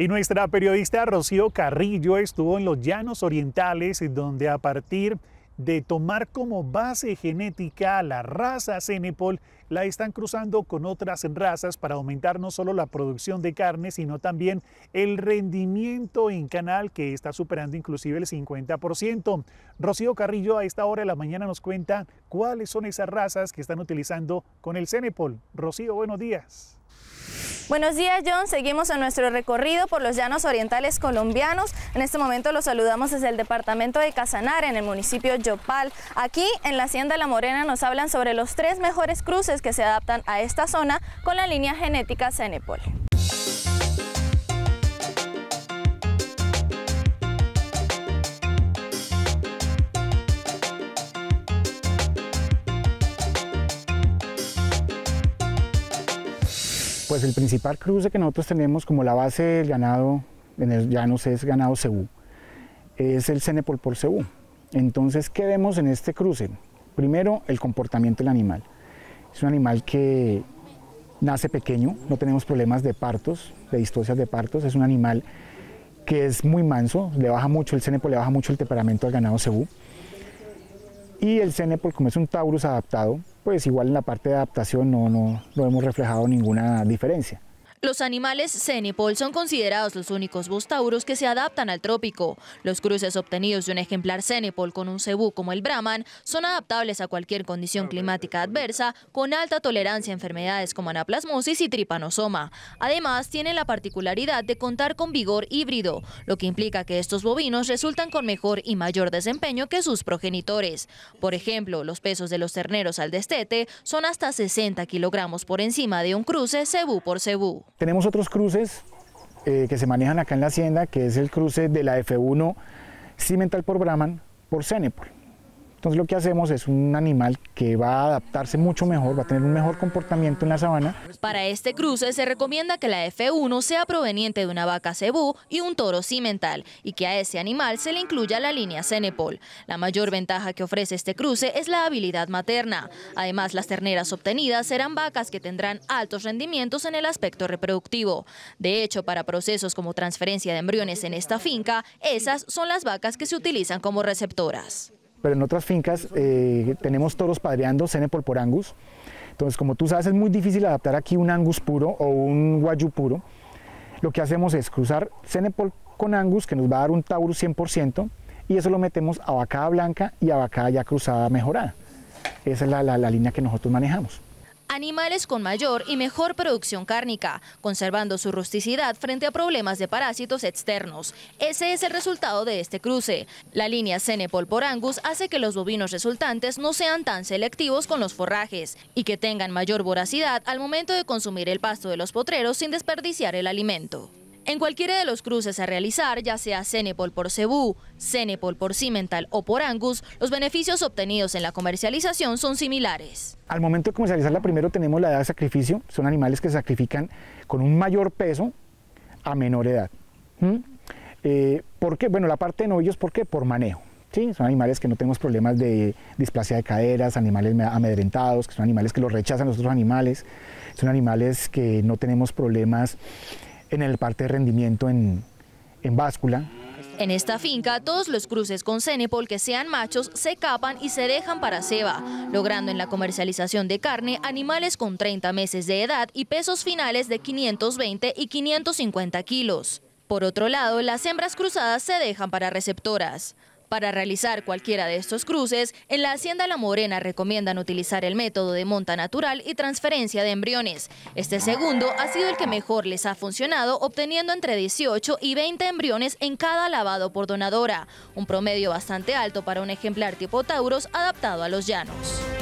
Y nuestra periodista Rocío Carrillo estuvo en los llanos orientales, donde a partir de tomar como base genética la raza Cenepol, la están cruzando con otras razas para aumentar no solo la producción de carne, sino también el rendimiento en canal que está superando inclusive el 50%. Rocío Carrillo a esta hora de la mañana nos cuenta cuáles son esas razas que están utilizando con el Cenepol. Rocío, buenos días. Buenos días, John. Seguimos en nuestro recorrido por los llanos orientales colombianos. En este momento los saludamos desde el departamento de Casanare, en el municipio Yopal. Aquí, en la Hacienda La Morena, nos hablan sobre los tres mejores cruces que se adaptan a esta zona con la línea genética Cenepol. Pues el principal cruce que nosotros tenemos como la base del ganado en el llanos es ganado cebú, es el cenepol por cebú. Entonces, ¿qué vemos en este cruce? Primero, el comportamiento del animal. Es un animal que nace pequeño, no tenemos problemas de partos, de distocias de partos, es un animal que es muy manso, le baja mucho el cenepol, le baja mucho el temperamento al ganado cebú. Y el Cenepol, como es un Taurus adaptado, pues igual en la parte de adaptación no, no, no hemos reflejado ninguna diferencia. Los animales cenipol son considerados los únicos bustauros que se adaptan al trópico. Los cruces obtenidos de un ejemplar cenepol con un cebú como el brahman son adaptables a cualquier condición ah, climática adversa, con alta tolerancia a enfermedades como anaplasmosis y tripanosoma. Además, tienen la particularidad de contar con vigor híbrido, lo que implica que estos bovinos resultan con mejor y mayor desempeño que sus progenitores. Por ejemplo, los pesos de los terneros al destete son hasta 60 kilogramos por encima de un cruce cebú por cebú. Tenemos otros cruces eh, que se manejan acá en la hacienda, que es el cruce de la F1 cimental por Brahman por Cenepol. Entonces lo que hacemos es un animal que va a adaptarse mucho mejor, va a tener un mejor comportamiento en la sabana. Para este cruce se recomienda que la F1 sea proveniente de una vaca cebú y un toro cimental y que a ese animal se le incluya la línea Cenepol. La mayor ventaja que ofrece este cruce es la habilidad materna. Además, las terneras obtenidas serán vacas que tendrán altos rendimientos en el aspecto reproductivo. De hecho, para procesos como transferencia de embriones en esta finca, esas son las vacas que se utilizan como receptoras pero en otras fincas eh, tenemos toros padreando Cenepol por Angus. Entonces, como tú sabes, es muy difícil adaptar aquí un Angus puro o un Guayú puro. Lo que hacemos es cruzar Cenepol con Angus, que nos va a dar un Taurus 100%, y eso lo metemos a vacada blanca y a vacada ya cruzada mejorada. Esa es la línea que nosotros manejamos animales con mayor y mejor producción cárnica, conservando su rusticidad frente a problemas de parásitos externos. Ese es el resultado de este cruce. La línea Cenepol por Angus hace que los bovinos resultantes no sean tan selectivos con los forrajes y que tengan mayor voracidad al momento de consumir el pasto de los potreros sin desperdiciar el alimento. En cualquiera de los cruces a realizar, ya sea Cenepol por Cebú, Cenepol por Cimental o por Angus, los beneficios obtenidos en la comercialización son similares. Al momento de comercializarla, primero tenemos la edad de sacrificio, son animales que se sacrifican con un mayor peso a menor edad. ¿Mm? Eh, ¿Por qué? Bueno, la parte de novillos, ¿por qué? Por manejo. ¿sí? Son animales que no tenemos problemas de displasia de caderas, animales amedrentados, que son animales que los rechazan los otros animales, son animales que no tenemos problemas en el parte de rendimiento en, báscula. En esta finca, todos los cruces con Cenepol que sean machos se capan y se dejan para ceba, logrando en la comercialización de carne animales con 30 meses de edad y pesos finales de 520 y 550 kilos. Por otro lado, las hembras cruzadas se dejan para receptoras. Para realizar cualquiera de estos cruces, en la Hacienda La Morena recomiendan utilizar el método de monta natural y transferencia de embriones. Este segundo ha sido el que mejor les ha funcionado, obteniendo entre 18 y 20 embriones en cada lavado por donadora, un promedio bastante alto para un ejemplar tipo Tauros adaptado a los llanos.